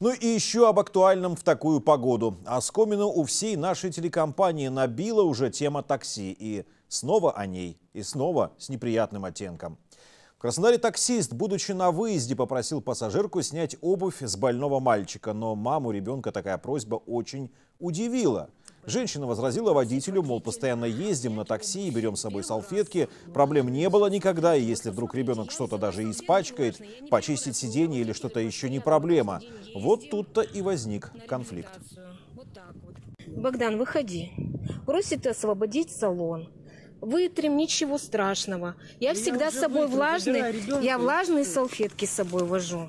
Ну и еще об актуальном в такую погоду. Оскомину у всей нашей телекомпании набила уже тема такси. И снова о ней, и снова с неприятным оттенком. В Краснодаре таксист, будучи на выезде, попросил пассажирку снять обувь с больного мальчика. Но маму ребенка такая просьба очень удивила – Женщина возразила водителю, мол, постоянно ездим на такси и берем с собой салфетки. Проблем не было никогда, и если вдруг ребенок что-то даже испачкает, почистить сиденье или что-то еще не проблема. Вот тут-то и возник конфликт. Богдан, выходи. Просит освободить салон вытрем, ничего страшного. Я, я всегда с собой вытрем, влажные, я влажные салфетки с собой вожу.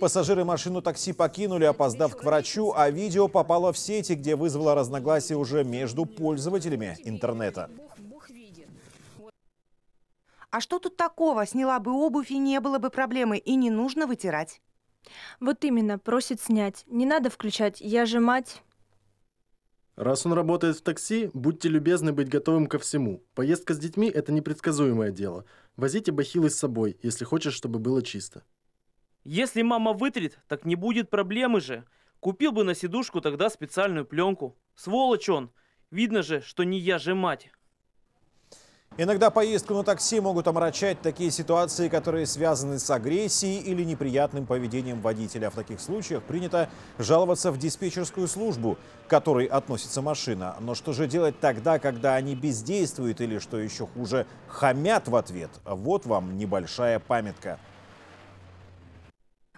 Пассажиры машину такси покинули, опоздав к врачу, а видео попало в сети, где вызвало разногласия уже между пользователями интернета. А что тут такого? Сняла бы обувь и не было бы проблемы, и не нужно вытирать. Вот именно, просит снять. Не надо включать, я же мать. Раз он работает в такси, будьте любезны быть готовым ко всему. Поездка с детьми – это непредсказуемое дело. Возите бахилы с собой, если хочешь, чтобы было чисто. Если мама вытрет, так не будет проблемы же. Купил бы на сидушку тогда специальную пленку. Сволочь он. Видно же, что не я же мать. Иногда поездку на такси могут омрачать такие ситуации, которые связаны с агрессией или неприятным поведением водителя. В таких случаях принято жаловаться в диспетчерскую службу, к которой относится машина. Но что же делать тогда, когда они бездействуют или, что еще хуже, хамят в ответ? Вот вам небольшая памятка.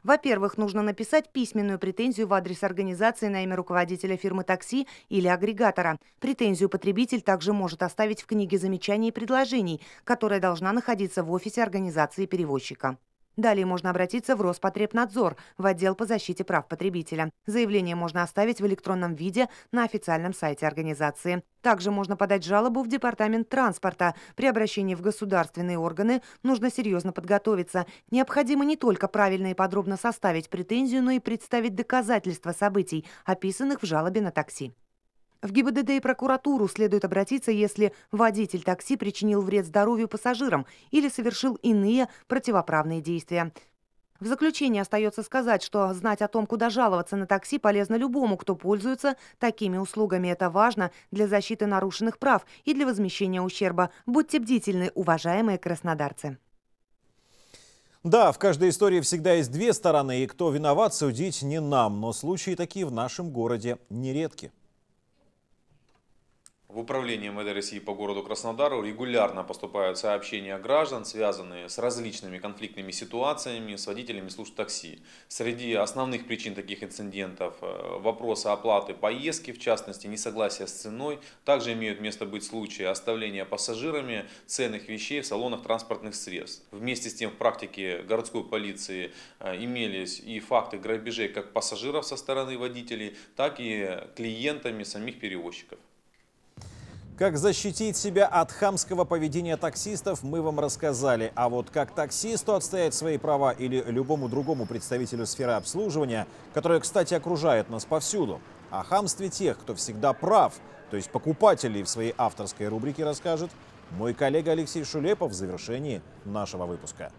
Во-первых, нужно написать письменную претензию в адрес организации на имя руководителя фирмы такси или агрегатора. Претензию потребитель также может оставить в книге замечаний и предложений, которая должна находиться в офисе организации перевозчика. Далее можно обратиться в Роспотребнадзор, в отдел по защите прав потребителя. Заявление можно оставить в электронном виде на официальном сайте организации. Также можно подать жалобу в Департамент транспорта. При обращении в государственные органы нужно серьезно подготовиться. Необходимо не только правильно и подробно составить претензию, но и представить доказательства событий, описанных в жалобе на такси. В ГИБДД и прокуратуру следует обратиться, если водитель такси причинил вред здоровью пассажирам или совершил иные противоправные действия. В заключение остается сказать, что знать о том, куда жаловаться на такси, полезно любому, кто пользуется такими услугами. Это важно для защиты нарушенных прав и для возмещения ущерба. Будьте бдительны, уважаемые краснодарцы. Да, в каждой истории всегда есть две стороны, и кто виноват, судить не нам. Но случаи такие в нашем городе нередки. В управлении МВД России по городу Краснодару регулярно поступают сообщения граждан, связанные с различными конфликтными ситуациями с водителями служб такси. Среди основных причин таких инцидентов э, вопросы оплаты поездки, в частности несогласие с ценой, также имеют место быть случаи оставления пассажирами ценных вещей в салонах транспортных средств. Вместе с тем в практике городской полиции э, имелись и факты грабежей как пассажиров со стороны водителей, так и клиентами самих перевозчиков. Как защитить себя от хамского поведения таксистов, мы вам рассказали. А вот как таксисту отстоять свои права или любому другому представителю сферы обслуживания, которая, кстати, окружает нас повсюду, о хамстве тех, кто всегда прав, то есть покупателей в своей авторской рубрике расскажет мой коллега Алексей Шулепов в завершении нашего выпуска.